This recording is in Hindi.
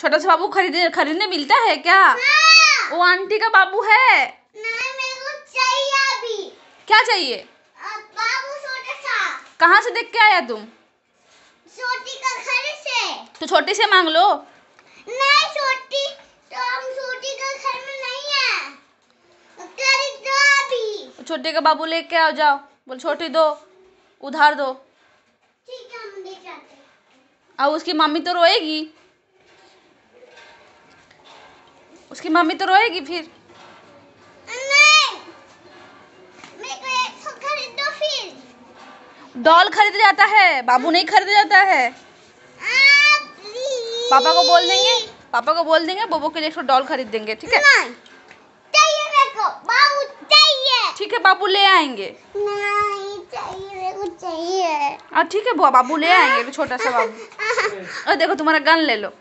छोटा सा बाबू खरीदे खरीदने मिलता है क्या हाँ। वो आंटी का बाबू है चाहिए अभी क्या चाहिए कहाँ से देख के आया तुम छोटी का घर से तो छोटी से मांग लो नहीं छोटी तो हम छोटी का घर में नहीं है खरीद दो अभी छोटे का बाबू लेके आओ जाओ बोल छोटी दो उधार दो ठीक है हम देख आते अब उसकी मम्मी तो रोएगी उसकी मम्मी तो रोएगी फिर डॉल खरीद जाता है बाबू नहीं खरीद जाता है पापा को बोल देंगे पापा को बोल देंगे बोबो के लिए एक डॉल खरीद देंगे ठीक है चाहिए चाहिए मेरे को बाबू ठीक है बाबू ले आएंगे नहीं हाँ, ठीक है बुआ बाबू ले आएंगे छोटा सा बाबू और देखो तुम्हारा गन ले लो